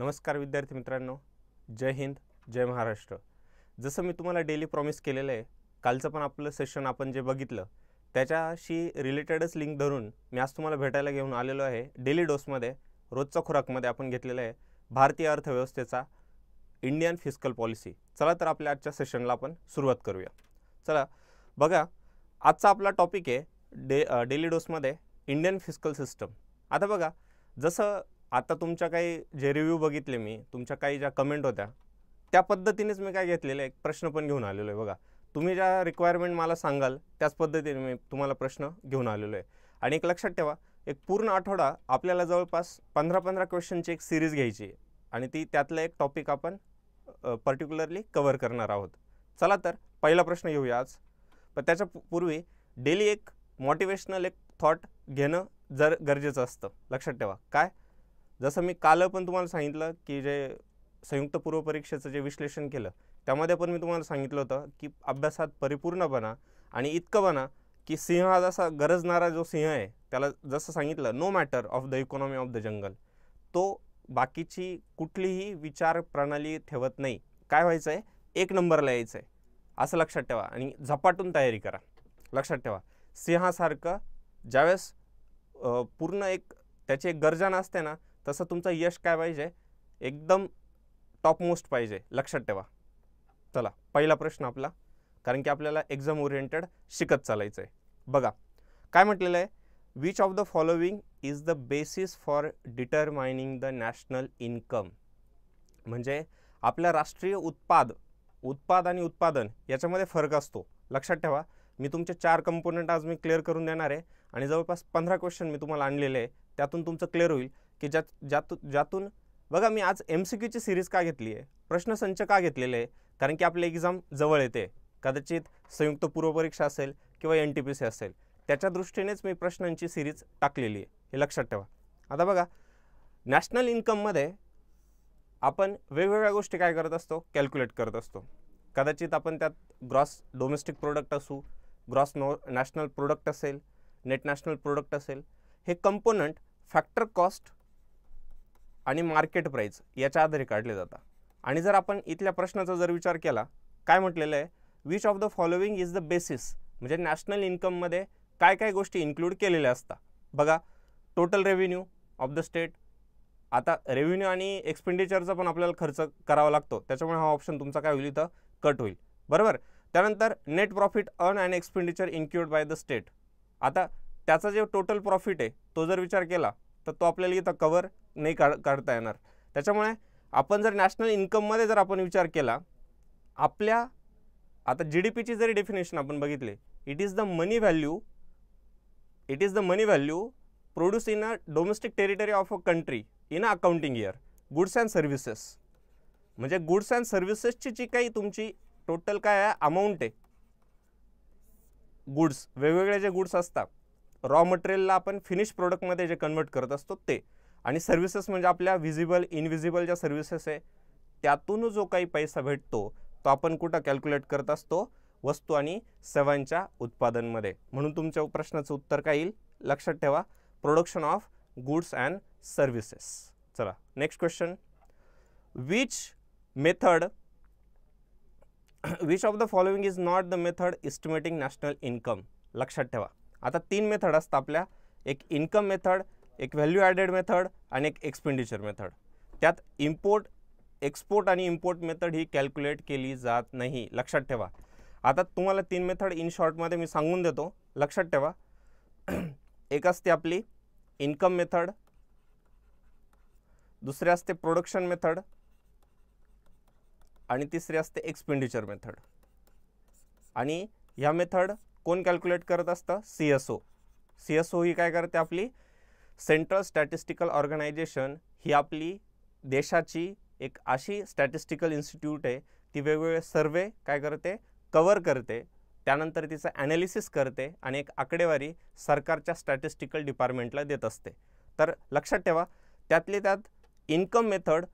नमस्कार विद्यार्थी मित्रांनो जय हिंद जय महाराष्ट्र जसं मी तुम्हाला डेली प्रॉमिस केलेलं आहे कालचं पण आपलं सेशन आपण जे बघितलं त्याच्याशी रिलेटेडच लिंक धरून मी आज तुम्हाला भेटायला घेऊन आलेलो आहे डेली डोसमध्ये रोजचा खुराकमध्ये आपण घेतलेलं आहे भारतीय अर्थव्यवस्थेचा इंडियन फिस्कल पॉलिसी चला तर आपल्या आजच्या सेशनला आपण सुरुवात करूया चला बघा आजचा आपला टॉपिक आहे डे डेली डोसमध्ये इंडियन फिस्कल सिस्टम आता बघा जसं आता तुमच्या काही जे रिव्ह्यू बघितले मी तुमच्या काही ज्या कमेंट होत्या त्या पद्धतीनेच मी काय घेतलेलं एक प्रश्न पण घेऊन आलेलो आहे बघा तुम्ही ज्या रिक्वायरमेंट मला सांगाल त्याच पद्धतीने मी तुम्हाला प्रश्न घेऊन आलेलो आहे आणि एक लक्षात ठेवा एक पूर्ण आठवडा आपल्याला जवळपास पंधरा पंधरा क्वेश्चनची एक सिरीज घ्यायची आहे आणि ती त्यातलं एक टॉपिक आपण पर्टिक्युलरली कवर करणार आहोत चला तर पहिला प्रश्न घेऊया आज पण त्याच्या पूर्वी डेली एक मोटिवेशनल एक थॉट घेणं जर गरजेचं असतं लक्षात ठेवा काय जसं मी काल पण तुम्हाला सांगितलं की जे संयुक्त पूर्व परीक्षेचं जे विश्लेषण केलं त्यामध्ये पण मी तुम्हाला सांगितलं होतं की अभ्यासात परिपूर्ण बना आणि इतकं बना की सिंह हा जसा गरजणारा जो सिंह आहे त्याला जसं सांगितलं no matter of the economy of the jungle तो बाकीची कुठलीही विचार प्रणाली ठेवत नाही काय व्हायचं आहे एक नंबरला यायचं आहे असं लक्षात ठेवा आणि झपाटून तयारी करा लक्षात ठेवा सिंहासारखं ज्यावेळेस पूर्ण एक त्याची एक गरजा असते ना तसं तुमचं यश काय पाहिजे एकदम टॉपमोस्ट पाहिजे लक्षात ठेवा चला पहिला प्रश्न आपला कारण की आपल्याला एक्झाम ओरिएंटेड शिकत चालायचं आहे बघा काय म्हटलेलं आहे which of the following is the basis for determining the national income म्हणजे आपल्या राष्ट्रीय उत्पाद उत्पाद आणि उत्पादन याच्यामध्ये फरक असतो लक्षात ठेवा मी तुमचे चार कंपोनंट आज मी क्लिअर करून देणार आहे आणि जवळपास पंधरा क्वेश्चन मी तुम्हाला आणलेले आहे त्यातून तुमचं क्लिअर होईल की ज्यात ज्यातून ज्यातून बघा मी आज एम सी क्यूची सिरीज का घेतली आहे प्रश्नसंच का घेतलेले आहे कारण की आपली एक्झाम जवळ येते कदाचित संयुक्त पूर्वपरीक्षा असेल किंवा एन टी पी सी असेल त्याच्या दृष्टीनेच मी प्रश्नांची सिरीज टाकलेली आहे हे लक्षात ठेवा आता बघा नॅशनल इन्कममध्ये आपण वेगवेगळ्या गोष्टी काय करत असतो कॅल्क्युलेट करत असतो कदाचित आपण त्यात ग्रॉस डोमेस्टिक प्रोडक्ट असू ग्रॉस नो नॅशनल प्रोडक्ट असेल नेट नॅशनल प्रोडक्ट असेल हे कंपोनंट फॅक्टर कॉस्ट आणि मार्केट प्राईस याच्या आधारे काढले जातात आणि जर आपण इथल्या प्रश्नाचा जर विचार केला काय म्हटलेलं आहे which of the following is the basis म्हणजे नॅशनल इन्कममध्ये काय काय गोष्टी इन्क्लूड केलेल्या असतात बघा total revenue of the state आता रेव्हेन्यू आणि एक्सपेंडिचरचा पण आपल्याला खर्च करावा लागतो त्याच्यामुळे हा ऑप्शन तुमचा काय होईल इथं कट होईल बरोबर त्यानंतर net profit earn and expenditure include by the state आता त्याचा जे टोटल प्रॉफिट आहे तो जर विचार केला तर तो आपल्याला इथं कवर नाही काढ काढता येणार त्याच्यामुळे आपण जर नॅशनल इन्कममध्ये जर आपण विचार केला आपल्या आता जी डी पीची जरी डेफिनेशन आपण बघितले it is the money value it is the money value produce in a domestic territory of a country in a accounting year goods and services म्हणजे गुड्स अँड सर्व्हिसेसची जी काही तुमची टोटल काय आहे अमाऊंट आहे गुड्स वेगवेगळे जे गुड्स असतात रॉ मटेरियलला आपण फिनिश प्रोडक्टमध्ये जे कन्वर्ट करत असतो ते आणि सर्व्हिसेस म्हणजे आपल्या व्हिजिबल इनव्हिजिबल ज्या सर्व्हिसेस आहे त्यातून जो काही पैसा भेटतो तो आपण कुठं कॅल्क्युलेट करत असतो वस्तू आणि सेवांच्या उत्पादनमध्ये म्हणून तुमच्या प्रश्नाचं उत्तर काय येईल लक्षात ठेवा production of goods and services चला next question which method which of the following is not the method estimating national income लक्षात ठेवा आता तीन मेथड असतात आपल्या एक इन्कम मेथड एक व्हॅल्यू ॲडेड मेथड आणि एक एक्सपेंडिचर मेथड त्यात इम्पोर्ट एक्सपोर्ट आणि इम्पोर्ट मेथड ही कॅल्क्युलेट केली जात नाही लक्षात ठेवा आता तुम्हाला तीन मेथड इन शॉर्टमध्ये मी सांगून देतो लक्षात ठेवा एक असते आपली इन्कम मेथड दुसरे असते प्रोडक्शन मेथड आणि तिसरी असते एक्सपेंडिचर मेथड आणि ह्या मेथड कोण कॅल्क्युलेट करत असतं C S O C S O ही काय करते आपली सेंट्रल स्टॅटिस्टिकल ऑर्गनायझेशन ही आपली देशाची एक अशी स्टॅटिस्टिकल इन्स्टिट्यूट आहे ती वेगवेगळे सर्वे काय करते कवर करते त्यानंतर तिचं ॲनालिसिस करते आणि एक आकडेवारी सरकारच्या स्टॅटिस्टिकल डिपार्टमेंटला देत असते तर लक्षात ठेवा त्यातली त्यात इन्कम मेथड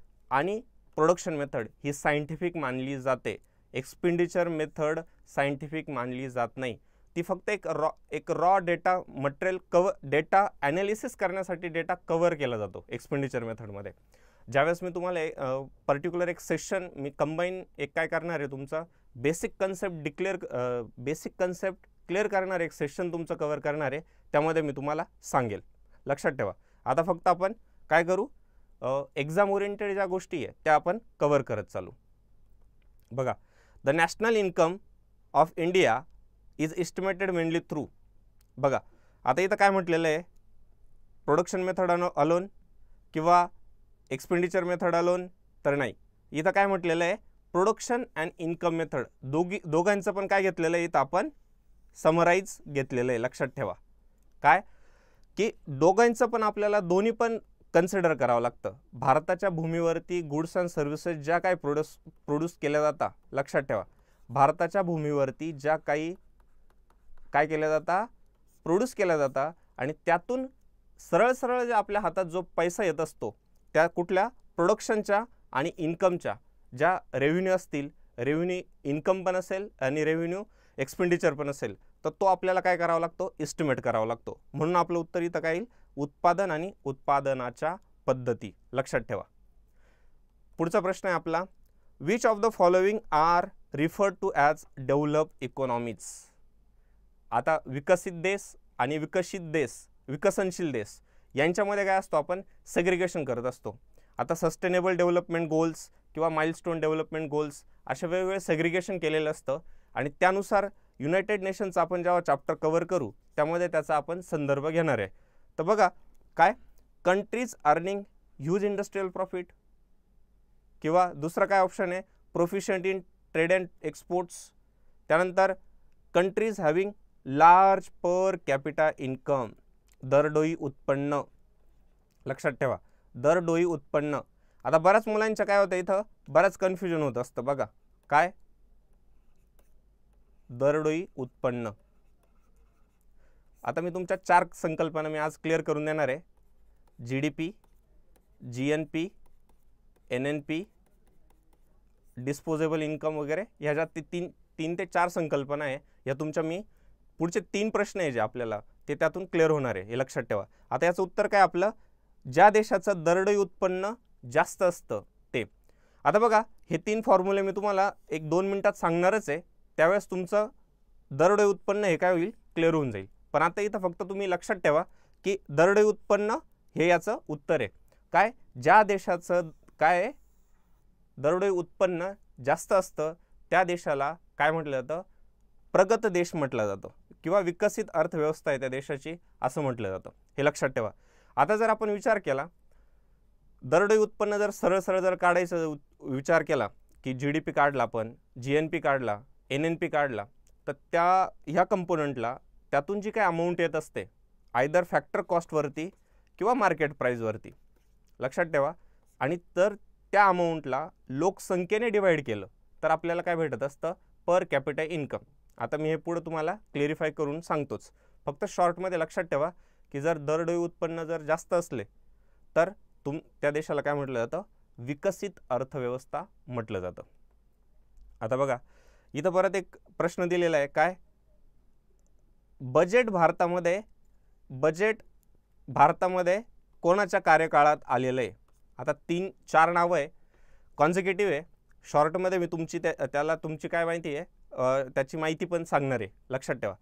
आणि प्रोडक्शन मेथड ही सायंटिफिक मानली जाते एक्सपेंडिचर मेथड सायंटिफिक मानली जात नाही ती फक्त एक रॉ एक रॉ डेटा मटेरियल कव डेटा ॲनालिसिस करण्यासाठी डेटा कवर केला जातो एक्सपेंडिचर मेथडमध्ये ज्यावेळेस मी तुम्हाला पर्टिक्युलर एक सेशन मी कंबाईन एक काय करणार आहे तुमचा basic concept declare basic concept clear करणार एक सेशन तुमचं कवर करणार आहे त्यामध्ये मी तुम्हाला सांगेल लक्षात ठेवा आता फक्त आपण काय करू एक्झाम ओरिएंटेड ज्या गोष्टी आहे त्या आपण कवर करत चालू बघा the national income of India is estimated mainly through बघा आता इथं काय म्हटलेलं आहे प्रोडक्शन मेथड अनो अलोन किंवा एक्सपेंडिचर मेथड अलोन तर नाही इथं काय म्हटलेलं आहे प्रोडक्शन अँड इन्कम मेथड दोघी दोघांचं पण काय घेतलेलं आहे इथं आपण समराईज घेतलेलं आहे लक्षात ठेवा काय की दोघांचं पण आपल्याला दोन्ही पण कन्सिडर करावं लागतं भारताच्या भूमीवरती गुड्स अँड सर्व्हिसेस ज्या काही प्रोड्यूस प्रोड्यूस केल्या जातात लक्षात ठेवा भारताच्या भूमीवरती ज्या काही काय केल्या जाता प्रोड्यूस केल्या जाता आणि त्यातून सरळ सरळ जे आपल्या हातात जो पैसा येत असतो त्या कुठल्या प्रोडक्शनच्या आणि इन्कमच्या ज्या रेव्हेन्यू असतील रेव्हेन्यू इन्कम पण असेल आणि रेव्हेन्यू एक्सपेंडिचर पण असेल तर तो आपल्याला काय करावा लागतो एस्टिमेट करावा लागतो म्हणून आपलं उत्तर इथं काय येईल उत्पादन आणि उत्पादनाच्या पद्धती लक्षात ठेवा पुढचा प्रश्न आहे आपला which of the following are referred to as develop economies आता विकसित देश आणि विकसित देश विकसनशील देश यांच्यामध्ये काय असतो आपण सेग्रिगेशन करत असतो आता सस्टेनेबल डेव्हलपमेंट गोल्स किंवा माइलस्टोन डेव्हलपमेंट गोल्स अशा वेगवेगळे सेग्रिगेशन केलेलं असतं आणि त्यानुसार युनायटेड नेशन्स आपण जेव्हा चॅप्टर कवर करू त्यामध्ये त्याचा आपण संदर्भ घेणार आहे तर बघा काय countries earning huge industrial profit किंवा दुसरा काय ऑप्शन आहे proficient in trade and exports त्यानंतर countries having large per capita income दरडोई उत्पन्न लक्षात ठेवा दरडोई उत्पन्न आता बऱ्याच मुलांचं काय होतं इथं बऱ्याच कन्फ्युजन होत असतं बघा काय दरडोई उत्पन्न आता मी तुमच्या चार संकल्पना मी आज क्लिअर करून देणार आहे G D P G N P N N P disposable income वगैरे ह्याच्यात ती तीन तीन ते चार संकल्पना आहे ह्या तुमच्या मी पुढचे तीन प्रश्न आहे जे आपल्याला ते त्यातून क्लिअर होणार आहे हे लक्षात ठेवा आता याचं उत्तर काय आपलं ज्या देशाचं दरडोई उत्पन्न जास्त असतं ते आता बघा हे तीन फॉर्म्युले मी तुम्हाला एक दोन मिनटात सांगणारच आहे त्यावेळेस तुमचं दरडोई उत्पन्न हे काय होईल क्लिअर होऊन जाईल पण आता इथं फक्त तुम्ही लक्षात ठेवा की दरडोई उत्पन्न हे याचं उत्तर आहे काय ज्या देशाचं काय दरडोई उत्पन्न जास्त असतं त्या देशाला काय म्हटलं जातं प्रगत देश म्हटला जातं किंवा विकसित अर्थव्यवस्था आहे त्या देशाची असं म्हटलं जातं हे लक्षात ठेवा आता जर आपण विचार केला दरडोई उत्पन्न जर सरळ सरळ जर काढायचं विचार केला की जी डी पी काढला आपण जी एन पी काढला एन एन पी काढला तर त्या ह्या कंपोनंटला त्यातून जी काही अमाऊंट येत असते आयदर फॅक्टर कॉस्टवरती किंवा मार्केट प्राईजवरती लक्षात ठेवा आणि तर त्या अमाऊंटला लोकसंख्येने डिवाईड केलं तर आपल्याला काय भेटत असतं पर कॅपिटल इन्कम आता मी हे पुढं तुम्हाला क्लेरिफाय करून सांगतोच फक्त शॉर्टमध्ये लक्षात ठेवा की जर दरडोई उत्पन्न जर जास्त असले तर तुम त्या देशाला काय म्हटलं जातं विकसित अर्थव्यवस्था म्हटलं जातं आता बघा इथं परत एक प्रश्न दिलेला आहे काय बजेट भारतामध्ये बजेट भारतामध्ये कोणाच्या कार्यकाळात आलेलं आहे आता तीन चार नावं आहे कॉन्झिक्युटिव्ह आहे शॉर्टमध्ये मी तुमची त्या त्याला तुमची काय माहिती आहे त्याची माहिती पण सांगणार आहे लक्षात ठेवा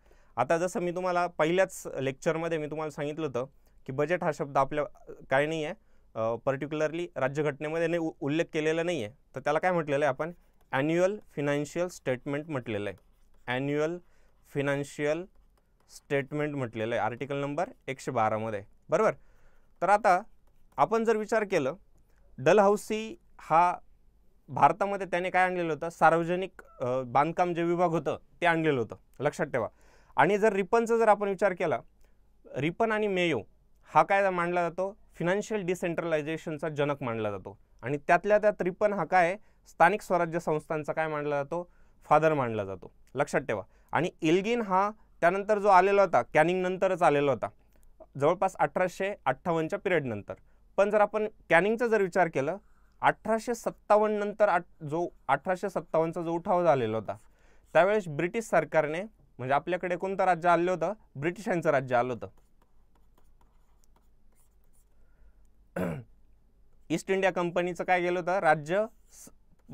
आता जसं मी तुम्हाला पहिल्याच लेक्चरमध्ये मी तुम्हाला सांगितलं होतं की बजेट हा शब्द आपल्या काय नाही आहे पर्टिक्युलरली राज्यघटनेमध्ये नाही उल्लेख केलेला नाही आहे तर त्याला काय म्हटलेलं आहे आपण ॲन्युअल फिनान्शियल स्टेटमेंट म्हटलेलं आहे ॲन्युअल फिनान्शियल स्टेटमेंट म्हटलेलं आहे आर्टिकल नंबर एकशे बारामध्ये बरोबर तर आता आपण जर विचार केलं डलहौसी हा भारतामध्ये त्याने काय आणलेलं होतं सार्वजनिक बांधकाम जे विभाग होतं ते आणलेलं होतं लक्षात ठेवा आणि जर रिपनचा जर आपण विचार केला रिपन आणि मेयो हा काय मानला जातो फिनान्शियल डिसेंट्रलायझेशनचा जनक मानला जातो आणि त्यातल्या त्यात रिपन हा काय स्थानिक स्वराज्य संस्थांचा काय मानला जातो फादर मानला जातो लक्षात ठेवा आणि इल्गिन हा त्यानंतर जो आलेला होता कॅनिंग नंतरच आलेला होता जवळपास अठराशे अठ्ठावन्नच्या पिरियडनंतर पण जर आपण कॅनिंगचा जर विचार केला अठराशे सत्तावन्न नंतर आठ जो अठराशे सत्तावन्नचा जो उठाव झालेला होता त्यावेळेस ब्रिटिश सरकारने म्हणजे आपल्याकडे कोणतं राज्य आलं होतं ब्रिटिशांचं राज्य आलं होतं ईस्ट इंडिया कंपनीचं काय केलं होतं राज्य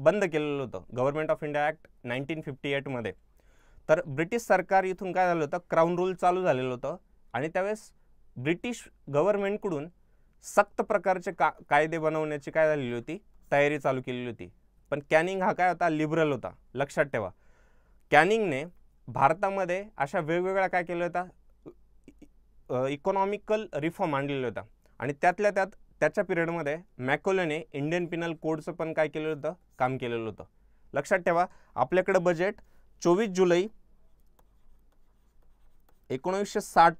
बंद केलेलं होतं government of India act nineteen fifty एटमध्ये तर ब्रिटिश सरकार इथून काय झालं होतं क्राऊन रूल चालू झालेलं होतं आणि त्यावेळेस ब्रिटिश गव्हर्नमेंटकडून सक्त प्रकारचे का कायदे बनवण्याची काय झालेली होती तयारी चालू केलेली होती पण कॅनिंग हा काय होता लिबरल होता लक्षात ठेवा कॅनिंगने भारतामध्ये अशा वेगवेगळ्या काय केल्या होत्या इकॉनॉमिकल रिफॉर्म आणलेला होता आणि त्यातल्या त्यात त्याच्या पिरियडमध्ये मॅकोलेने इंडियन पिनल कोडचं पण काय केलेलं होतं काम केलेलं होतं लक्षात ठेवा आपल्याकडं बजेट चोवीस जुलै एकोणीसशे साठ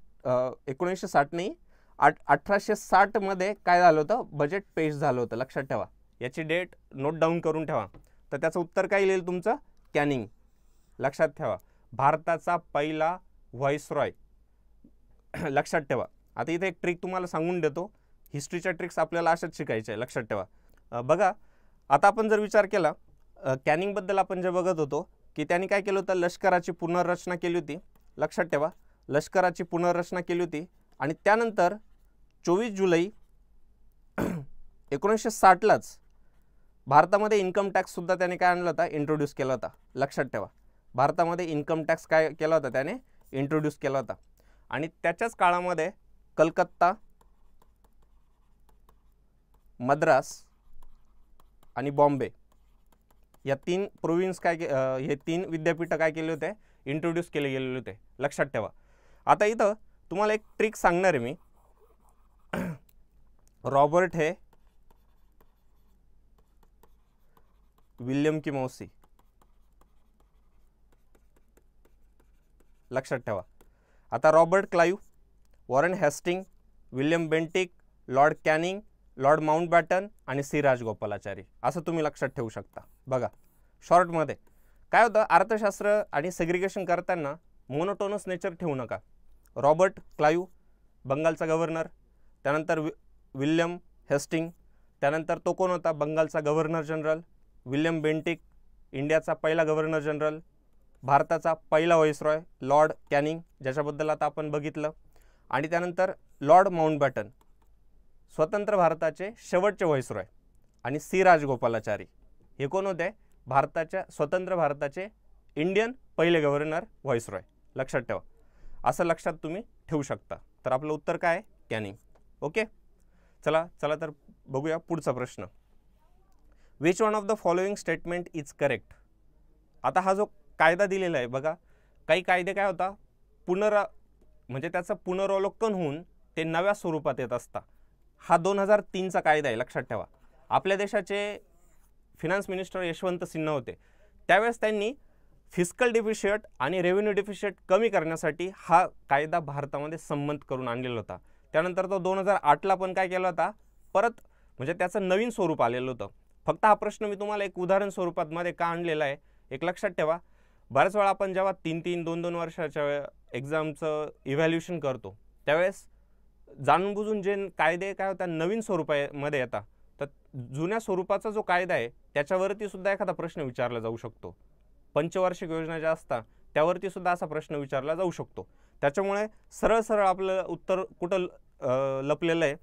एकोणीसशे साठ नाही आठ अठराशे साठमध्ये काय झालं होतं बजेट पेश झालं होतं लक्षात ठेवा याची डेट नोट डाऊन करून ठेवा तर त्याचं उत्तर काय येईल तुमचं कॅनिंग लक्षात ठेवा भारताचा पहिला व्हॉइसरॉय लक्षात ठेवा आता इथे एक ट्रिक तुम्हाला सांगून देतो हिस्ट्रीच्या ट्रिक्स आपल्याला अशाच शिकायच्या आहे लक्षात ठेवा बघा आता आपण जर विचार केला कॅनिंगबद्दल आपण जे बघत होतो की त्यांनी काय केलं होतं लष्कराची पुनर्रचना केली होती लक्षात ठेवा लष्कराची पुनर्रचना केली होती आणि त्यानंतर चोवीस जुलै एकोणीसशे साठलाच भारतामध्ये इन्कम टॅक्ससुद्धा त्याने काय आणला होता इंट्रोड्यूस केला होता लक्षात ठेवा भारतामध्ये इन्कम टॅक्स काय केला होता त्याने इंट्रोड्यूस केला होता आणि त्याच्याच काळामध्ये कलकत्ता मद्रास आणि बॉम्बे या तीन प्रोविन्स काय के हे तीन विद्यापीठं काय केले होते इंट्रोड्यूस केले गेलेले होते लक्षात ठेवा आता इथं तुम्हाला एक ट्रिक सांगणार आहे मी रॉबर्ट है विल्यम की मौसी लक्षात ठेवा आता Robert Clive Warren Hastings William Bentinck Lord Canning Lord Mountbatten आणि सी गोपालाचारी असं तुम्ही लक्षात ठेवू शकता बघा शॉर्टमध्ये काय होतं अर्थशास्त्र आणि सेग्रिगेशन करताना मोनोटोनस नेचर ठेवू नका रॉबर्ट क्लाईव बंगालचा गव्हर्नर त्यानंतर विल्यम हेस्टिंग त्यानंतर तो कोण होता बंगालचा गव्हर्नर जनरल विल्यम बेंटिक इंडियाचा पहिला गव्हर्नर जनरल भारताचा पहिला व्हाईसरॉय लॉर्ड कॅनिंग ज्याच्याबद्दल आता आपण बघितलं आणि त्यानंतर लॉर्ड माउंटबॅटन स्वतंत्र भारताचे शेवटचे व्हाईसरॉय आणि सी राजगोपालाचारी हे कोण होते भारताच्या स्वतंत्र भारताचे इंडियन पहिले गव्हर्नर व्हाईसरॉय लक्षात ठेवा असं लक्षात तुम्ही ठेवू शकता तर आपलं उत्तर काय कॅनिंग ओके चला चला तर बघूया पुढचा प्रश्न which one of the following statement is correct आता हा जो कायदा दिलेला आहे बघा काही कायदे काय होता पुनरा म्हणजे त्याचं पुनरावलोकन होऊन ते नव्या स्वरूपात येत असता हा दोन हजार तीनचा कायदा आहे लक्षात ठेवा आपल्या देशाचे फिनान्स मिनिस्टर यशवंत सिन्हा होते त्यावेळेस त्यांनी फिस्कल डिफिशियट आणि रेव्हेन्यू डिफिशियट कमी करण्यासाठी हा कायदा भारतामध्ये संमत करून आणलेला होता त्यानंतर तो दोन हजार आठला पण काय केला होता परत म्हणजे त्याचं नवीन स्वरूप आलेलं होतं फक्त हा प्रश्न मी तुम्हाला एक उदाहरण स्वरूपात मध्ये का आणलेला आहे एक लक्षात ठेवा बऱ्याच वेळा आपण जेव्हा तीन तीन दोन दोन वर्षाच्या एक्झामचं इव्हॅल्युएशन करतो त्यावेळेस जाणून बुजून जे कायदे काय होत्या नवीन स्वरूपामध्ये येतात तर जुन्या स्वरूपाचा जो कायदा आहे त्याच्यावरती सुद्धा एखादा प्रश्न विचारला जाऊ शकतो पंचवार्षिक योजना ज्या असतात त्यावरती सुद्धा असा प्रश्न विचारला जाऊ शकतो त्याच्यामुळे सरळ सरळ आपलं उत्तर कुठं लपलेलं आहे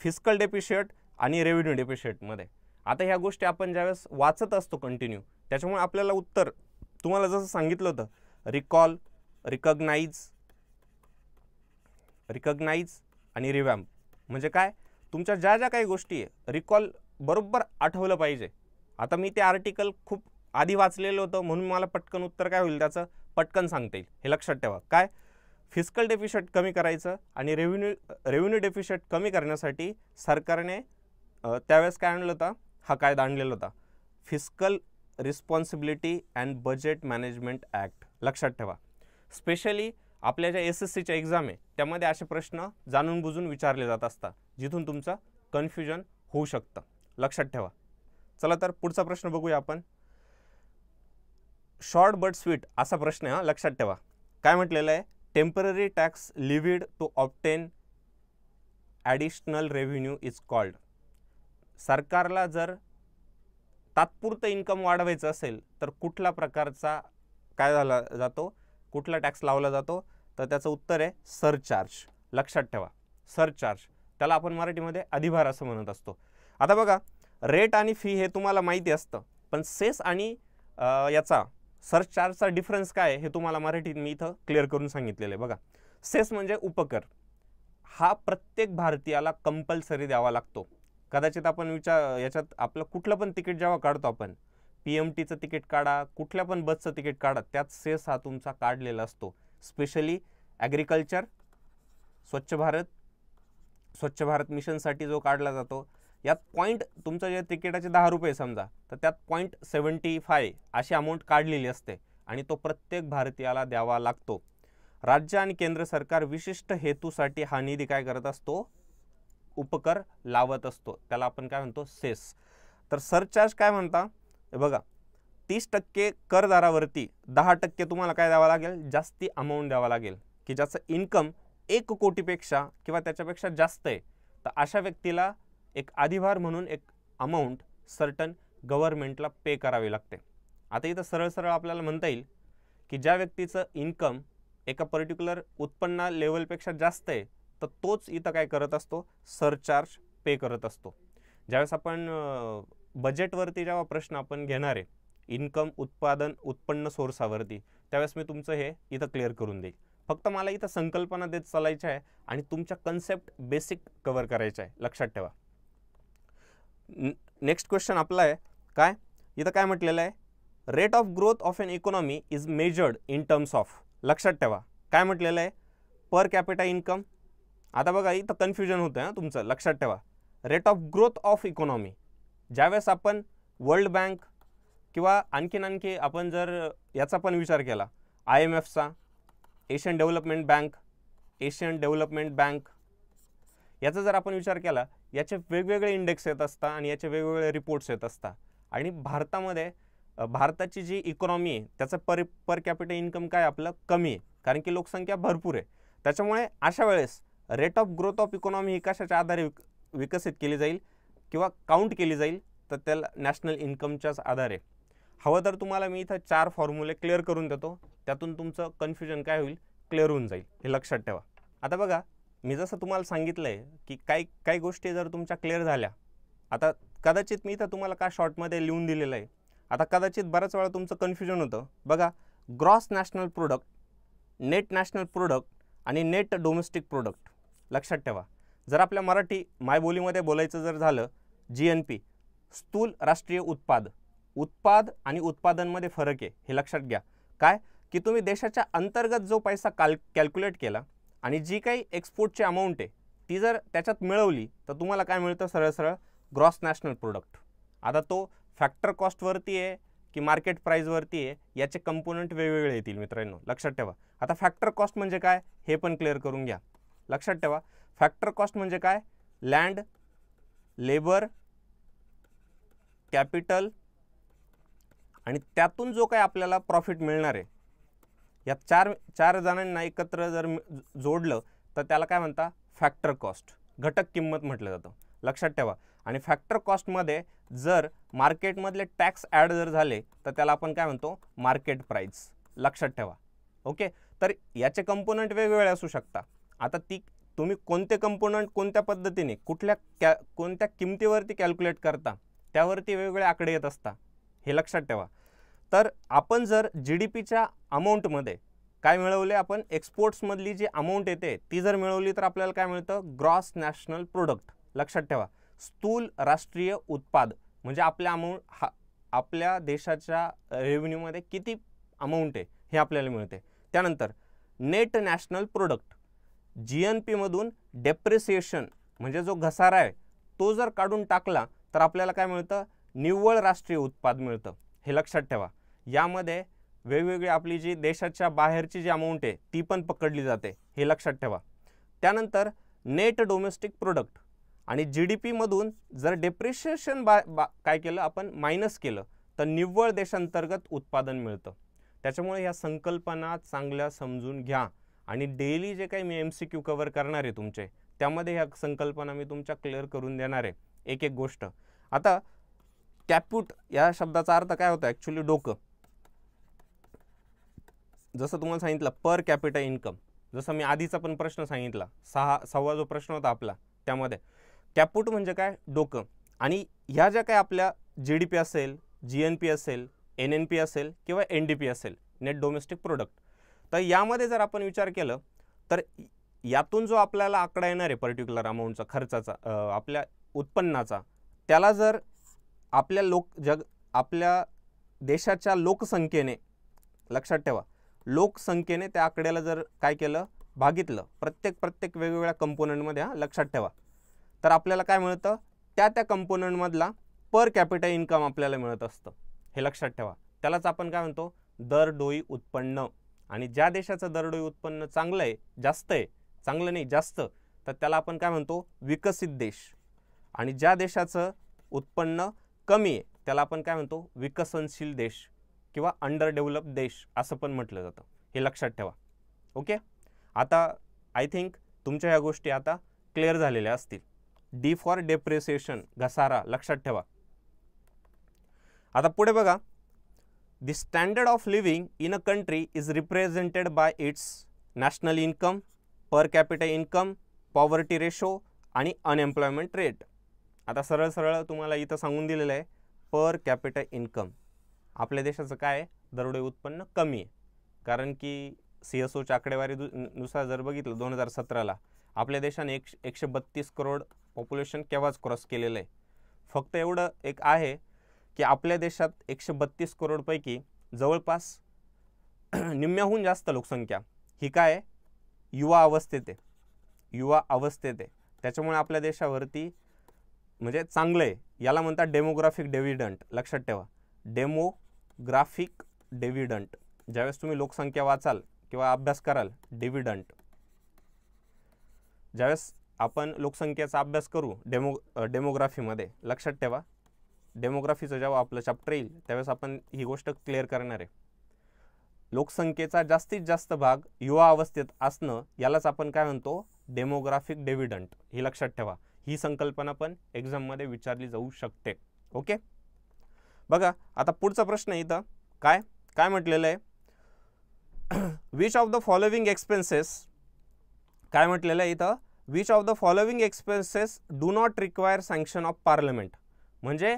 फिजिकल डेपिशिएट आणि रेव्हेन्यू डेपिशिएटमध्ये आता ह्या गोष्टी आपण ज्यावेळेस वाचत असतो कंटिन्यू त्याच्यामुळे आपल्याला उत्तर तुम्हाला जसं सांगितलं होतं रिकॉल रिकग्नाइज रिकग्नाईज आणि रिवॅम्प म्हणजे काय तुमच्या ज्या ज्या काही गोष्टी आहे रिकॉल बरोबर आठवलं पाहिजे आता मी ते आर्टिकल खूप आधी वाचलेलं होतं म्हणून मला पटकन उत्तर काय होईल त्याचं पटकन सांगता येईल हे लक्षात ठेवा काय फिस्कल डेफिशट कमी करायचं आणि रेव्हेन्यू रेव्हेन्यू डेफिशट कमी करण्यासाठी सरकारने त्यावेळेस काय आणलं होतं हा कायदा आणलेला होता fiscal responsibility and budget management act लक्षात ठेवा स्पेशली आपल्या ज्या एस एस सीच्या एक्झाम आहे त्यामध्ये असे प्रश्न जाणून बुजून विचारले जात असतात जिथून तुमचं कन्फ्युजन होऊ शकतं लक्षात ठेवा चला तर पुढचा प्रश्न बघूया आपण शॉर्ट बट स्वीट असा प्रश्न आहे लक्षात ठेवा काय म्हटलेलं आहे temporary tax levied to obtain additional revenue is called सरकारला जर तात्पुरतं इन्कम वाढवायचं असेल तर कुठला प्रकारचा काय झाला जातो कुठला टॅक्स लावला जातो तर त्याचं उत्तर आहे सरचार्ज लक्षात ठेवा सरचार्ज त्याला आपण मराठीमध्ये अधिभार असं म्हणत असतो आता बघा रेट आणि फी हे तुम्हाला माहिती असतं पण सेस आणि याचा सर्च चार्जचा डिफरन्स काय हे तुम्हाला मराठीत मी इथं क्लिअर करून सांगितलेलं आहे बघा सेस म्हणजे उपकर हा प्रत्येक भारतीयाला कंपल्सरी द्यावा लागतो कदाचित आपण विचार याच्यात आपलं कुठलं पण तिकीट जेव्हा काढतो आपण पी एम टीचं तिकीट काढा कुठल्या पण बसचं तिकीट काढा त्यात सेस हा तुमचा काढलेला असतो स्पेशली ॲग्रिकल्चर स्वच्छ भारत स्वच्छ भारत मिशनसाठी जो काढला जातो यात पॉईंट तुमचं जे तिकिटाचे दहा रुपये समजा तर त्यात पॉईंट सेवन्टी फाय अशी अमाऊंट काढलेली असते आणि तो प्रत्येक भारतीयाला द्यावा लागतो राज्य आणि केंद्र सरकार विशिष्ट हेतूसाठी हा निधी काय करत असतो उपकर लावत असतो त्याला आपण काय म्हणतो सेस तर सरचार्ज काय म्हणता बघा तीस टक्के करदारावरती दहा टक्के तुम्हाला काय द्यावा लागेल जास्ती अमाऊंट द्यावा लागेल की ज्याचं इन्कम एक कोटीपेक्षा किंवा त्याच्यापेक्षा जास्त आहे तर अशा व्यक्तीला एक अधिभार म्हणून एक अमाऊंट सर्टन गव्हर्मेंटला पे करावी लागते आता इथं सरळ सरळ आपल्याला म्हणता येईल की ज्या व्यक्तीचं इन्कम एका पर्टिक्युलर उत्पन्न लेवलपेक्षा जास्त आहे तर तोच इथं काय करत असतो सरचार्ज पे करत असतो ज्यावेळेस आपण बजेटवरती जेव्हा प्रश्न आपण घेणार आहे इन्कम उत्पादन उत्पन्न सोर्सावरती त्यावेळेस मी तुमचं हे इथं क्लिअर करून देईल फक्त मला इथं संकल्पना देत चालायच्या आहे आणि तुमच्या कन्सेप्ट बेसिक कवर करायच्या आहे लक्षात ठेवा नेक्स्ट क्वेश्चन आपला आहे काय इथं काय म्हटलेलं आहे rate of growth of an economy is measured in terms of लक्षात ठेवा काय म्हटलेलं आहे पर कॅपिटा इन्कम आता बघा इथं कन्फ्युजन होतंय ना तुमचं लक्षात ठेवा rate of growth of economy ज्यावेळेस आपण वर्ल्ड बँक किंवा आणखीन आणखी आपण जर याचा पण विचार केला आय एम एफचा Asian development bank Asian development bank याचा जर आपण विचार केला याचे वेगवेगळे इंडेक्स येत असतात आणि याचे वेगवेगळे रिपोर्ट्स येत असतात आणि भारतामध्ये भारताची जी इकॉनॉमी आहे त्याचं पर पर कॅपिटल इन्कम काय आपलं कमी आहे कारण की लोकसंख्या भरपूर आहे त्याच्यामुळे अशा वेळेस rate of growth of economy ही कशाच्या आधारे विक विकसित केली जाईल किंवा काउंट केली जाईल तर त्याला नॅशनल इन्कमच्याच आधारे हवं तर तुम्हाला मी इथं चार फॉर्म्युले क्लिअर करून देतो त्यातून तुमचं कन्फ्युजन काय होईल क्लिअर होऊन जाईल हे लक्षात ठेवा आता बघा मी जसं तुम्हाला सांगितलं आहे की काही काही गोष्टी जर तुमच्या क्लिअर झाल्या आता कदाचित मी इथं तुम्हाला का शॉर्टमध्ये लिहून दिलेलं आहे आता कदाचित बऱ्याच वेळा तुमचं कन्फ्युजन होतं बघा gross national product net national product आणि नेट डोमेस्टिक प्रोडक्ट लक्षात ठेवा जर आपल्या मराठी मायबोलीमध्ये बोलायचं जर झालं जी एन पी स्थूल राष्ट्रीय उत्पाद उत्पाद आणि उत्पादनमध्ये फरक आहे हे लक्षात घ्या काय की तुम्ही देशाच्या अंतर्गत जो पैसा काल कॅल्क्युलेट केला आणि जी काही एक्सपोर्टची अमाऊंट आहे ती जर त्याच्यात मिळवली तर तुम्हाला काय मिळतं सरळ सरळ ग्रॉस नॅशनल प्रोडक्ट आता तो फॅक्टर कॉस्टवरती आहे की मार्केट प्राईजवरती आहे याचे कंपोनंट वेगवेगळे येतील मित्रांनो लक्षात ठेवा आता फॅक्टर कॉस्ट म्हणजे काय हे पण क्लिअर करून घ्या लक्षात ठेवा फॅक्टर कॉस्ट म्हणजे काय लँड लेबर कॅपिटल आणि त्यातून जो काय आपल्याला प्रॉफिट मिळणार आहे या चार चार जणांना एकत्र जर जोडलं तर त्याला काय म्हणता फॅक्टर कॉस्ट घटक किंमत म्हटलं जातं लक्षात ठेवा आणि फॅक्टर कॉस्टमध्ये जर मार्केटमधले टॅक्स ॲड जर झाले तर त्याला आपण काय म्हणतो मार्केट प्राईस लक्षात ठेवा ओके तर याचे कंपोनंट वेगवेगळे असू शकता आता ती तुम्ही कोणते कंपोनंट कोणत्या पद्धतीने कुठल्या कॅ कोणत्या किमतीवरती कॅल्क्युलेट करता त्यावरती वेगवेगळे आकडे येत असता हे लक्षात ठेवा तर आपण जर जी डी पीच्या अमाऊंटमध्ये काय मिळवले आपण एक्सपोर्ट्समधली जी अमाऊंट येते ती जर मिळवली तर आपल्याला काय मिळतं ग्रॉस नॅशनल प्रोडक्ट लक्षात ठेवा स्थूल राष्ट्रीय उत्पाद म्हणजे आपल्या अमाऊंट हा आपल्या देशाच्या रेव्हेन्यूमध्ये किती अमाऊंट आहे हे आपल्याला मिळते त्यानंतर net national product G N पीमधून डेप्रिसिएशन म्हणजे जो घसारा आहे तो जर काढून टाकला तर आपल्याला काय मिळतं निव्वळ राष्ट्रीय उत्पाद मिळतं हे लक्षात ठेवा यामध्ये वेगवेगळी आपली जी देशाच्या बाहेरची जी अमाऊंट आहे ती पण पकडली जाते हे लक्षात ठेवा त्यानंतर नेट डोमेस्टिक प्रोडक्ट आणि जी डी पीमधून जर डेप्रिशिएशन बा बा काय केलं आपण मायनस केलं तर निव्वळ देशांतर्गत उत्पादन मिळतं त्याच्यामुळे ह्या संकल्पना चांगल्या समजून घ्या आणि डेली जे काही मी एम सी क्यू कवर करणार आहे तुमचे त्यामध्ये ह्या संकल्पना मी तुमच्या क्लिअर करून देणार आहे एक एक गोष्ट आता कॅप्यूट या शब्दाचा अर्थ काय होता ॲक्च्युली डोकं जसं तुम्हाला सांगितलं पर कॅपिटल इन्कम जसं मी आधीचा पण प्रश्न सांगितला सहा सव्वा जो प्रश्न होता आपला त्यामध्ये कॅपुट म्हणजे काय डोकं आणि ह्या ज्या काय आपल्या जी डी पी असेल जी एन पी असेल एन एन पी असेल किंवा एन डी पी असेल नेट डोमेस्टिक प्रोडक्ट तर यामध्ये जर आपण विचार केलं तर यातून जो आपल्याला आकडा येणार आहे पर्टिक्युलर अमाऊंटचा खर्चाचा आपल्या उत्पन्नाचा त्याला जर आपल्या लोक जग आपल्या देशाच्या लोकसंख्येने लक्षात ठेवा लोकसंख्येने त्या आकड्याला जर काय केलं भागितलं प्रत्येक प्रत्येक वेगवेगळ्या कंपोनंटमध्ये हा लक्षात ठेवा तर आपल्याला काय मिळतं त्या त्या कंपोनंटमधला पर कॅपिटल इन्कम आपल्याला मिळत असतं हे लक्षात ठेवा त्यालाच आपण काय म्हणतो दरडोई उत्पन्न आणि ज्या देशाचं दरडोई उत्पन्न चांगलं आहे जास्त आहे चांगलं नाही जास्त तर त्याला आपण काय म्हणतो विकसित देश आणि ज्या देशाचं उत्पन्न कमी आहे त्याला आपण काय म्हणतो विकसनशील देश किंवा अंडर डेव्हलप देश असं पण म्हटलं जातं हे लक्षात ठेवा ओके आता आय थिंक तुमच्या ह्या गोष्टी आता क्लिअर झालेल्या असतील डी फॉर डेप्रिसिएशन घसारा लक्षात ठेवा आता पुढे बघा the standard of living in a country is represented by its national income per capital income poverty ratio आणि अनएम्प्लॉयमेंट रेट आता सरळ सरळ तुम्हाला इथं सांगून दिलेलं आहे पर कॅपिटल इन्कम आपल्या देशाचं काय आहे दरोडे उत्पन्न कमी आहे कारण की सी एस ओच्या नुसार जर बघितलं दोन हजार सतराला आपल्या देशाने एक एकशे बत्तीस करोड पॉप्युलेशन केव्हाच क्रॉस केलेलं आहे फक्त एवढं एक आहे की आपल्या देशात एकशे बत्तीस करोडपैकी जवळपास निम्म्याहून जास्त लोकसंख्या ही काय आहे युवा अवस्थेत आहे युवा अवस्थेत आहे त्याच्यामुळे आपल्या देशावरती म्हणजे चांगलं आहे याला म्हणतात डेमोग्राफिक डेव्हिडंट लक्षात ठेवा डेमो ग्राफिक डेव्हिडंट ज्यावेळेस तुम्ही लोकसंख्या वाचाल किंवा अभ्यास कराल डेव्हिडंट ज्यावेळेस आपण लोकसंख्येचा अभ्यास करू डेमो डेमोग्राफीमध्ये लक्षात ठेवा डेमोग्राफीचं जेव्हा आपलं चॅप्टर येईल त्यावेळेस आपण ही गोष्ट क्लिअर करणार आहे लोकसंख्येचा जास्तीत जास्त भाग युवा अवस्थेत असणं यालाच आपण काय म्हणतो डेमोग्राफिक डेव्हिडंट ही लक्षात ठेवा ही संकल्पना पण एक्झाममध्ये विचारली जाऊ शकते ओके बघा आता पुढचा प्रश्न इथं काय काय म्हटलेलं आहे which of the following expenses काय म्हटलेलं आहे इथं which of the following expenses do not require sanction of parliament म्हणजे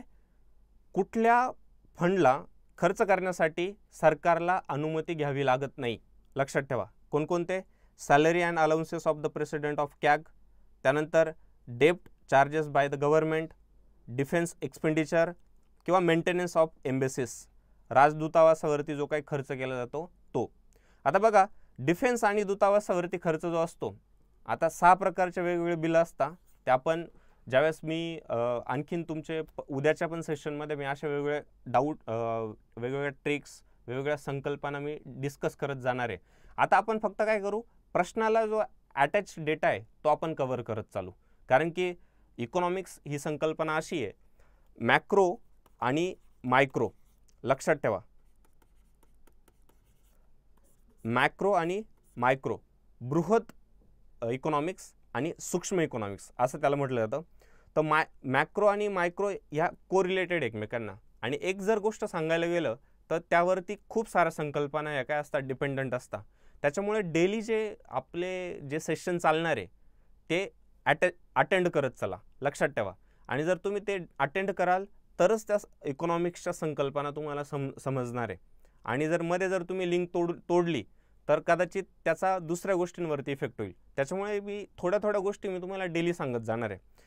कुठल्या फंडला खर्च करण्यासाठी सरकारला अनुमती घ्यावी लागत नाही लक्षात ठेवा कोणकोणते salary and allowances of the president of CAG त्यानंतर डेप्ट charges by the government defence expenditure किंवा मेंटेनन्स ऑफ एम्बेसीस राजदूतावासावरती जो काही खर्च केला जातो तो आता बघा डिफेन्स आणि दूतावासावरती खर्च जो असतो आता सहा प्रकारचे वेगवेगळे बिलं असतात त्या पण ज्यावेळेस मी आणखीन तुमचे उद्याच्या पण सेशनमध्ये मी अशा वेगवेगळे डाऊट वेगवेगळ्या ट्रिक्स वेगवेगळ्या संकल्पना मी डिस्कस करत जाणार आहे आता आपण फक्त काय करू प्रश्नाला जो अटॅच डेटा आहे तो आपण कवर करत चालू कारण की इकॉनॉमिक्स ही संकल्पना अशी आहे मॅक्रो आणि मायक्रो लक्षात ठेवा मॅक्रो आणि मायक्रो बृहत इकॉनॉमिक्स आणि सूक्ष्म इकॉनॉमिक्स असं त्याला म्हटलं जातं तर माय मॅक्रो आणि मायक्रो ह्या कोरिलेटेड एकमेकांना आणि एक जर गोष्ट सांगायला गेलं तर त्यावरती खूप साऱ्या संकल्पना या काय असतात डिपेंडंट असतात त्याच्यामुळे डेली जे आपले जे सेशन चालणार आहे ते अटे अटेंड करत चला लक्षात ठेवा आणि जर तुम्ही ते अटेंड कराल तरच त्या इकॉनॉमिक्सच्या संकल्पना तुम्हाला सम समजणार आहे आणि जर मध्ये जर तुम्ही लिंक तोड तोडली तर कदाचित त्याचा दुसऱ्या गोष्टींवरती इफेक्ट होईल त्याच्यामुळे मी थोड्या थोड्या गोष्टी मी तुम्हाला डेली सांगत जाणार आहे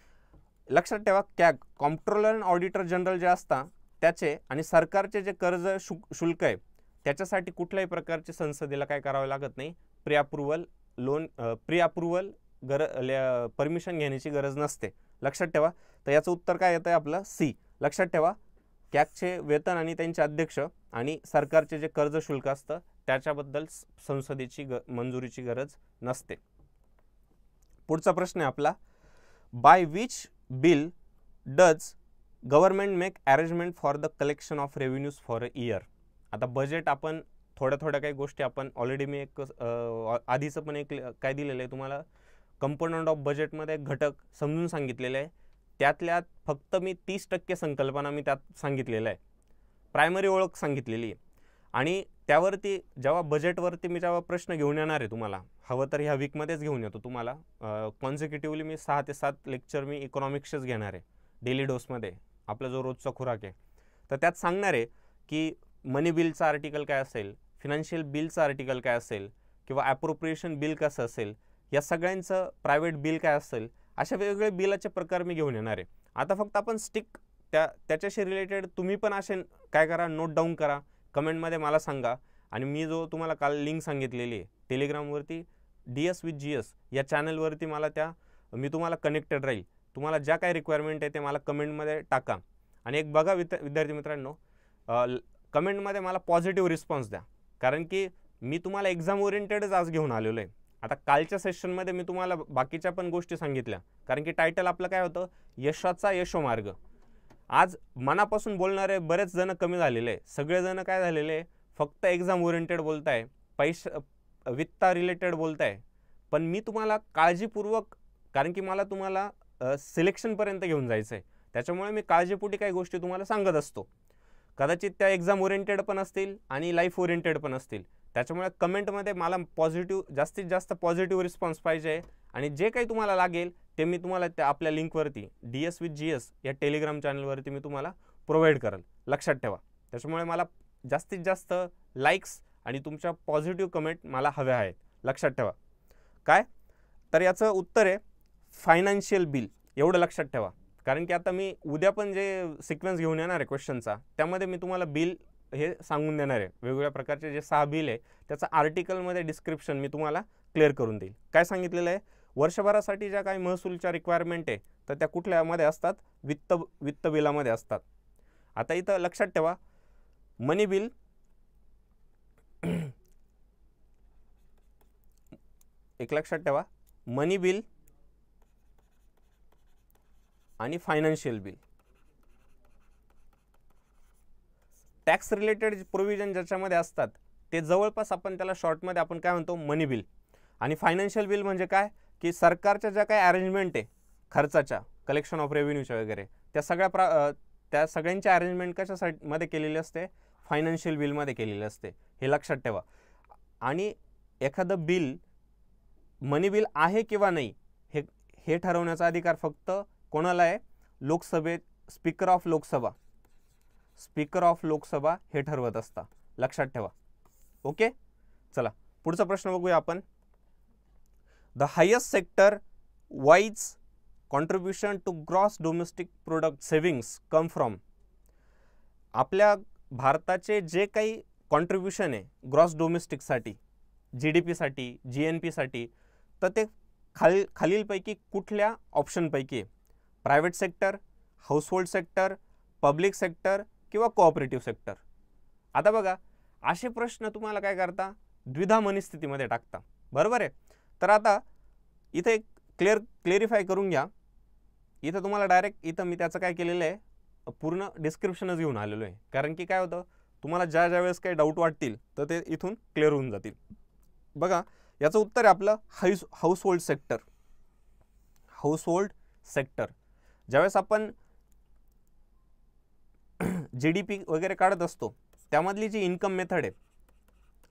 लक्षात ठेवा CAG comptroller and auditor general जे असतात त्याचे आणि सरकारचे जे कर्ज शु शुल्क आहे त्याच्यासाठी कुठल्याही प्रकारचे संसदेला काय करावं लागत नाही pre approval loan pre approval गर परमिशन घेण्याची गरज नसते लक्षात ठेवा तर याचं उत्तर काय येतं आहे आपलं सी लक्षात ठेवा कॅकचे वेतन आणि त्यांचे अध्यक्ष आणि सरकारचे जे कर्ज शुल्क असतं त्याच्याबद्दल संसदेची ग मंजुरीची गरज नसते पुढचा प्रश्न आहे आपला by which bill does government make arrangement for the collection of revenues for a year आता बजेट आपण थोड्या थोड्या काही गोष्टी आपण ऑलरेडी मी एक आधीचं पण एक काय दिलेलं आहे तुम्हाला कंपोनंट ऑफ बजेटमध्ये एक घटक समजून सांगितलेलं आहे त्यातल्या फक्त मी तीस टक्के संकल्पना मी त्यात सांगितलेलं आहे प्रायमरी ओळख सांगितलेली आहे आणि त्यावरती जेव्हा बजेटवरती मी जेव्हा प्रश्न घेऊन येणार आहे तुम्हाला हवं तर ह्या वीकमध्येच घेऊन येतो तुम्हाला कॉन्झिक्युटिव्हली मी सहा ते सात लेक्चर मी इकॉनॉमिक्सच घेणार आहे डेली डोसमध्ये आपला जो रोजचा खुराक आहे तर त्यात सांगणार आहे की मनी बिलचा आर्टिकल काय असेल फिनान्शियल बिलचं आर्टिकल काय असेल किंवा ॲप्रोप्रिएशन बिल कसं असेल या सगळ्यांचं प्रायव्हेट बिल काय असेल अशा वेगवेगळे बिलाचे प्रकार मी घेऊन येणार आहे आता फक्त आपण स्टिक त्या त्याच्याशी रिलेटेड तुम्ही पण असे काय करा नोट डाऊन करा कमेंटमध्ये मला सांगा आणि मी जो तुम्हाला काल लिंक सांगितलेली आहे टेलिग्रामवरती D S with G S या चॅनलवरती मला त्या मी तुम्हाला कनेक्टेड राहील तुम्हाला ज्या काय रिक्वायरमेंट आहे ते मला कमेंटमध्ये टाका आणि एक बघा विद्या विद्यार्थी मित्रांनो कमेंटमध्ये मला पॉझिटिव्ह रिस्पॉन्स द्या कारण की मी तुम्हाला एक्झाम ओरिएंटेडच आज घेऊन आलेलो आहे आता कालच्या सेशनमध्ये मी तुम्हाला बाकीच्या पण गोष्टी सांगितल्या कारण की टायटल आपलं काय होतं यशाचा यशोमार्ग आज मनापासून बोलणारे बरेच जण कमी झालेले सगळेजण काय झालेले फक्त एक्झाम ओरिएंटेड बोलताय पैश वित्ता रिलेटेड बोलताय पण मी तुम्हाला काळजीपूर्वक कारण की मला तुम्हाला सिलेक्शनपर्यंत घेऊन जायचं आहे त्याच्यामुळे मी काळजीपुटी काही गोष्टी तुम्हाला सांगत असतो कदाचित त्या एक्झाम ओरिएंटेड पण असतील आणि लाईफ ओरिएंटेड पण असतील त्याच्यामुळे कमेंटमध्ये मला पॉझिटिव्ह जास्तीत जास्त पॉझिटिव्ह रिस्पॉन्स पाहिजे आणि जे काही तुम्हाला लागेल ते मी तुम्हाला त्या आपल्या लिंकवरती D S with G S या टेलिग्राम चॅनलवरती मी तुम्हाला प्रोव्हाइड करेल लक्षात ठेवा त्याच्यामुळे मला जास्तीत जास्त लाईक्स आणि तुमच्या पॉझिटिव्ह कमेंट मला हव्या आहेत लक्षात ठेवा काय तर याचं उत्तर आहे फायनान्शियल बिल एवढं लक्षात ठेवा कारण की आता मी उद्या पण जे सिक्वेन्स घेऊन येणार आहे क्वेश्चनचा त्यामध्ये मी तुम्हाला बिल हे सांगून देणार आहे वेगवेगळ्या प्रकारचे जे सहा बिल आहे त्याचं आर्टिकलमध्ये डिस्क्रिप्शन मी तुम्हाला क्लिअर करून देईल काय सांगितलेलं आहे वर्षभरासाठी ज्या काही महसूलच्या रिक्वायरमेंट आहे तर त्या कुठल्यामध्ये असतात वित्त वित्त बिलामध्ये असतात आता इथं लक्षात ठेवा मनी बिल एक लक्षात ठेवा मनी बिल आणि financial bill tax related provision ज्याच्यामध्ये असतात ते जवळपास आपण त्याला शॉर्टमध्ये आपण काय म्हणतो मनी बिल आणि फायनान्शियल बिल म्हणजे काय की सरकारच्या ज्या काही अरेंजमेंट आहे खर्चाच्या कलेक्शन ऑफ रेव्हेन्यूच्या वगैरे त्या सगळ्या प्रा त्या सगळ्यांच्या अरेंजमेंट कशासाठीमध्ये केलेली असते फायनान्शियल बिलमध्ये केलेली असते हे लक्षात ठेवा आणि एखादं बिल मनी बिल आहे किंवा नाही हे हे ठरवण्याचा अधिकार फक्त कोणाला आहे लोकसभेत speaker of Lok Sabha speaker of Lok Sabha हे ठरवत असता लक्षात ठेवा ओके चला पुढचा प्रश्न बघूया आपण the highest sector wise contribution to gross domestic product savings come from आपल्या भारताचे जे काही कॉन्ट्रीब्युशन आहे ग्रॉस डोमेस्टिकसाठी जी डी पीसाठी जी एन पीसाठी तर ते खाल खालीलपैकी कुठल्या ऑप्शनपैकी आहे private sector household sector public sector किंवा कोऑपरेटिव्ह सेक्टर आता बघा असे प्रश्न तुम्हाला काय करता द्विधा मनस्थितीमध्ये टाकता बरोबर आहे तर आता इथे एक क्लिअर क्लेरिफाय करून घ्या इथं तुम्हाला डायरेक्ट इथं मी त्याचं काय केलेलं आहे पूर्ण डिस्क्रिप्शनच घेऊन आलेलो आहे कारण की काय होतं तुम्हाला ज्या ज्या वेळेस काही डाऊट वाटतील तर ते इथून क्लिअर होऊन जातील बघा याचं उत्तर आहे आपलं house household sector household sector ज्यावेळेस आपण जी डी पी वगैरे काढत असतो त्यामधली जी इन्कम मेथड आहे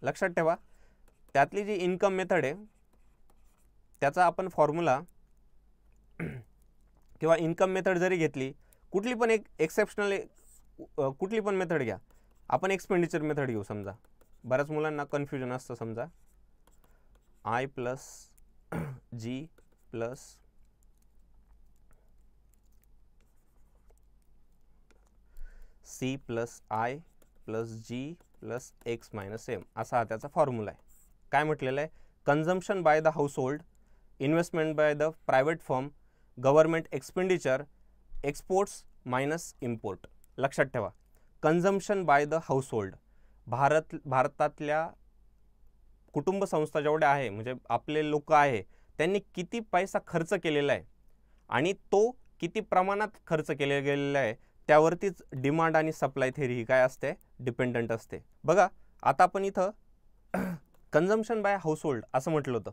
लक्षात ठेवा त्यातली जी इन्कम मेथड आहे त्याचा आपण फॉर्म्युला किंवा इन्कम मेथड जरी घेतली कुठली पण एक एक्सेप्शनल कुठली पण मेथड घ्या आपण एक्सपेंडिचर मेथड घेऊ समजा बऱ्याच मुलांना कन्फ्युजन असतं समजा I plus G plus C plus I plus G plus X minus M असा हा त्याचा फॉर्म्युला आहे काय म्हटलेलं आहे consumption by the household hold investment by the private firm government expenditure exports minus import लक्षात ठेवा consumption by the household hold Bharat भारतातल्या कुटुंब संस्था जेवढे आहे म्हणजे आपले लोक आहे त्यांनी किती पैसा खर्च केलेला आहे आणि तो किती प्रमाणात खर्च केले गेलेला आहे त्यावरतीच डिमांड आणि सप्लाय थेरी ही काय असते डिपेंडंट असते बघा आता आपण इथं कन्झम्पन बाय हाऊसहोल्ड असं म्हटलं होतं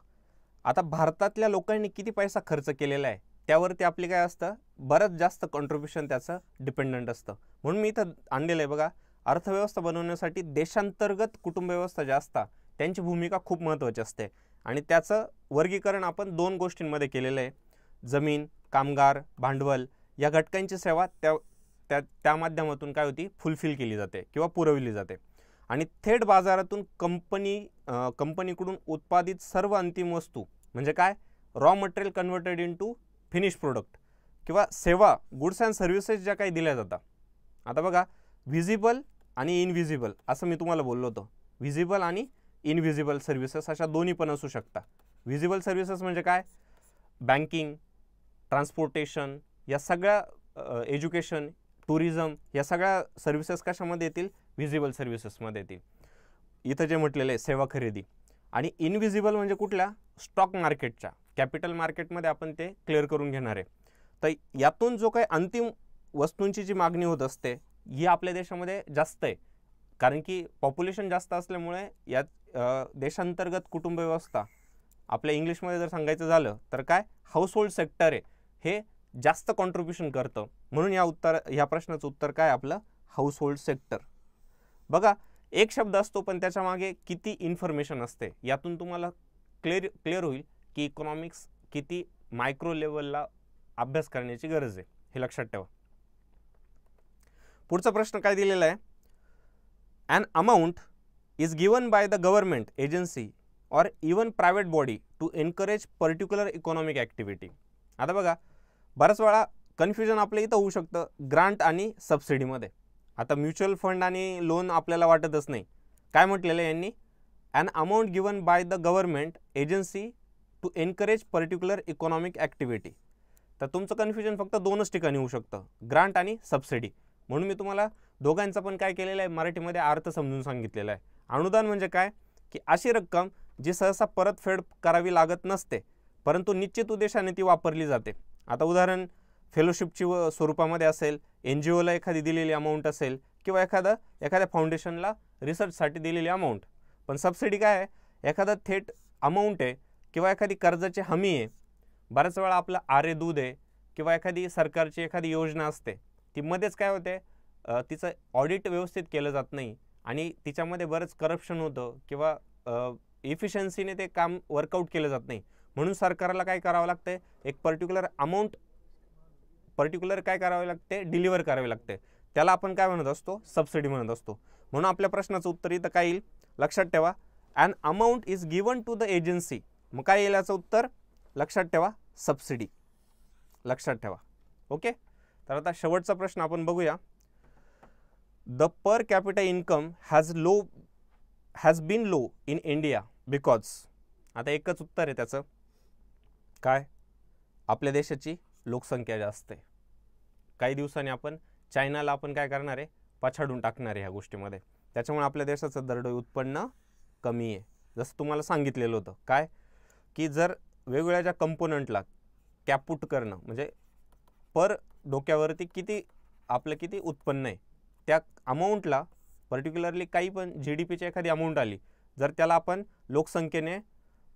आता भारतातल्या लोकांनी किती पैसा खर्च केलेला आहे त्यावरती आपली काय असतं बरंच जास्त कॉन्ट्रीब्युशन त्याचं डिपेंडंट असतं म्हणून मी इथं आणलेलं आहे बघा अर्थव्यवस्था बनवण्यासाठी देशांतर्गत कुटुंबव्यवस्था ज्या असतात त्यांची भूमिका खूप महत्त्वाची असते आणि त्याचं वर्गीकरण आपण दोन गोष्टींमध्ये केलेलं आहे जमीन कामगार भांडवल या घटकांची सेवा त्या त्या त्या माध्यमातून काय होती फुलफिल केली जाते किंवा पुरवली जाते आणि थेट बाजारातून कंपनी कंपनीकडून उत्पादित सर्व अंतिम वस्तू म्हणजे काय raw material converted into finish product किंवा सेवा गुड्स अँड सर्व्हिसेस ज्या काही दिल्या जातात आता बघा व्हिजिबल आणि इनव्हिजिबल असं मी तुम्हाला बोललो होतो व्हिजिबल आणि इनव्हिजिबल सर्व्हिसेस अशा दोन्ही पण असू शकता व्हिजिबल सर्व्हिसेस म्हणजे काय बँकिंग ट्रान्सपोर्टेशन या सगळ्या एज्युकेशन टुरिझम या सगळ्या सर्व्हिसेस कशामध्ये येतील व्हिजिबल सर्व्हिसेसमध्ये येतील इथं जे म्हटलेलं आहे सेवा खरेदी आणि इनविजिबल म्हणजे कुठल्या स्टॉक मार्केटच्या कॅपिटल मार्केटमध्ये आपण ते क्लिअर करून घेणार आहे तर यातून जो काही अंतिम वस्तूंची जी मागणी होत असते ही आपल्या देशामध्ये जास्त आहे कारण की पॉप्युलेशन जास्त असल्यामुळे यात देशांतर्गत कुटुंबव्यवस्था आपल्या इंग्लिशमध्ये जर सांगायचं झालं तर काय हाऊसहोल्ड सेक्टर आहे हे जास्त कॉन्ट्रीब्युशन करतं म्हणून या उत्तर या प्रश्नाचं उत्तर काय आपलं हाऊसहोल्ड सेक्टर बघा एक शब्द असतो पण त्याच्यामागे किती इन्फॉर्मेशन असते यातून तुम्हाला क्लिअर क्लिअर होईल की इकॉनॉमिक्स किती मायक्रो लेवलला अभ्यास करण्याची गरज आहे हे लक्षात ठेवा पुढचा प्रश्न काय दिलेला आहे and amount is given by the government agency or even private body to encourage particular economic activity आता बघा बऱ्याच वेळा कन्फ्युजन आपल्या इथं होऊ शकतं ग्रांट आणि सबसिडीमध्ये आता म्युच्युअल फंड आणि लोन आपल्याला वाटतच नाही काय म्हटलेलं आहे यांनी an amount given by the government agency to encourage particular economic activity तर तुमचं कन्फ्युजन फक्त दोनच ठिकाणी होऊ शकतं ग्रांट आणि सबसिडी म्हणून मी तुम्हाला दोघांचा पण काय केलेलं आहे मराठीमध्ये अर्थ समजून सांगितलेला आहे अनुदान म्हणजे काय की अशी रक्कम जी सहसा परतफेड करावी लागत नसते परंतु निश्चित उद्देशाने ती वापरली जाते आता उदाहरण फेलोशिपची व स्वरूपामध्ये असेल एन जी ओला एखादी दिलेली अमाऊंट असेल किंवा एखादा एखाद्या फाउंडेशनला रिसर्चसाठी दिलेली अमाऊंट पण सबसिडी काय आहे एखादा थेट अमाऊंट आहे किंवा एखादी कर्जाची हमी आहे बऱ्याच वेळा आपलं आरे दूध आहे किंवा एखादी सरकारची एखादी योजना असते ती मध्येच काय होते तिचं ऑडिट व्यवस्थित केलं जात नाही आणि तिच्यामध्ये बरंच करप्शन होतं किंवा इफिशियन्सीने ते काम वर्कआउट केलं जात नाही म्हणून सरकारला काय करावं लागते एक पर्टिक्युलर अमाऊंट पर्टिक्युलर काय करावे लागते डिलिव्हर करावे लागते त्याला आपण काय म्हणत असतो सबसिडी म्हणत असतो म्हणून आपल्या प्रश्नाचं उत्तर इथं काय येईल लक्षात ठेवा and amount is given to the agency मग काय येईल याचं उत्तर लक्षात ठेवा सबसिडी लक्षात ठेवा ओके तर आता शेवटचा प्रश्न आपण बघूया the per capital income has low has been low in India because आता एकच उत्तर आहे त्याचं काय आपल्या देशाची लोकसंख्या जास्त आहे काही दिवसांनी आपण चायनाला आपण काय करणार आहे पाछाडून टाकणार आहे ह्या गोष्टीमध्ये त्याच्यामुळे आपल्या देशाचं दरडोई उत्पन्न कमी आहे जसं तुम्हाला सांगितलेलं होतं काय की जर वेगवेगळ्या ज्या कंपोनंटला कॅपूट करणं म्हणजे पर डोक्यावरती किती आपलं किती उत्पन्न आहे त्या अमाऊंटला पर्टिक्युलरली काही पण जी डी पीची एखादी अमाऊंट आली जर त्याला आपण लोकसंख्येने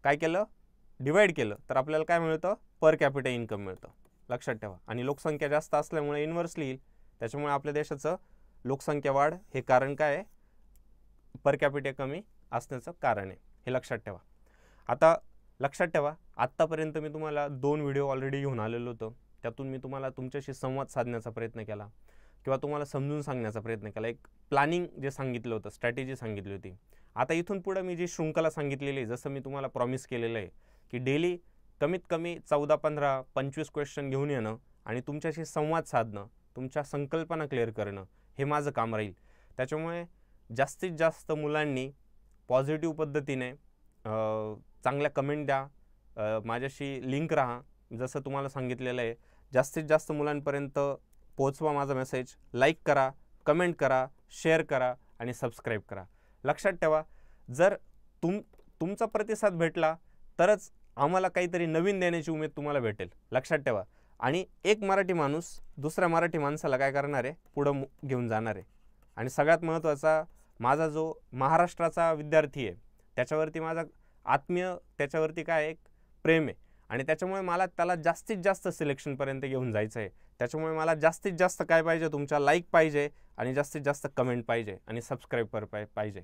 काय केलं डिवाईड केलं तर आपल्याला काय मिळतं पर कॅपिटा इन्कम मिळतं लक्षात ठेवा आणि लोकसंख्या जास्त असल्यामुळे इन्व्हर्स येईल त्याच्यामुळे आपल्या देशाचं लोकसंख्या वाढ हे कारण काय आहे पर कॅपिटा कमी असण्याचं कारण आहे हे लक्षात ठेवा आता लक्षात ठेवा आत्तापर्यंत मी तुम्हाला दोन व्हिडिओ ऑलरेडी घेऊन आलेलो होतो त्यातून मी तुम्हाला तुमच्याशी संवाद साधण्याचा प्रयत्न केला किंवा तुम्हाला समजून सांगण्याचा प्रयत्न केला एक प्लॅनिंग जे सांगितलं होतं स्ट्रॅटेजी सांगितली होती आता इथून पुढं मी जी शृंखला सांगितलेली आहे जसं मी तुम्हाला प्रॉमिस केलेलं आहे की डेली कमीत कमी चौदा पंधरा पंचवीस क्वेश्चन घेऊन येणं आणि तुमच्याशी संवाद साधणं तुमच्या संकल्पना क्लिअर करणं हे माझं काम राहील त्याच्यामुळे जास्तीत जास्त मुलांनी पॉझिटिव्ह पद्धतीने चांगल्या कमेंट द्या माझ्याशी लिंक रहा जसं तुम्हाला सांगितलेलं आहे जास्तीत जास्त मुलांपर्यंत पोचवा माझा मेसेज लाईक करा कमेंट करा शेअर करा आणि सबस्क्राईब करा लक्षात ठेवा जर तुम तुमचा प्रतिसाद भेटला तरच आम्हाला काहीतरी नवीन देण्याची उमेद तुम्हाला भेटेल लक्षात ठेवा आणि एक मराठी माणूस दुसऱ्या मराठी माणसाला काय करणार आहे पुढं घेऊन जाणार आहे आणि सगळ्यात महत्त्वाचा माझा जो महाराष्ट्राचा विद्यार्थी आहे त्याच्यावरती माझा आत्मीय त्याच्यावरती काय एक प्रेम आहे आणि त्याच्यामुळे मला त्याला जास्तीत जास्त सिलेक्शनपर्यंत घेऊन जायचं आहे त्याच्यामुळे मला जास्तीत जास्त काय पाहिजे तुमच्या लाईक पाहिजे आणि जास्तीत जास्त कमेंट पाहिजे आणि सबस्क्राईब पाहिजे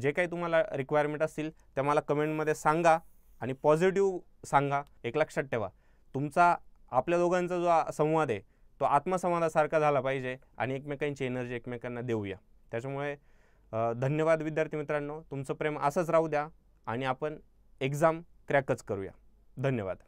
जे काही तुम्हाला रिक्वायरमेंट असतील त्या मला कमेंटमध्ये सांगा आणि पॉझिटिव्ह सांगा एक लक्षात ठेवा तुमचा आपल्या दोघांचा जो संवाद आहे तो आत्मसंवादासारखा झाला पाहिजे आणि एकमेकांची एनर्जी एकमेकांना देऊया त्याच्यामुळे धन्यवाद विद्यार्थी मित्रांनो तुमचं प्रेम असंच राहू द्या आणि आपण एक्झाम क्रॅकच करूया धन्यवाद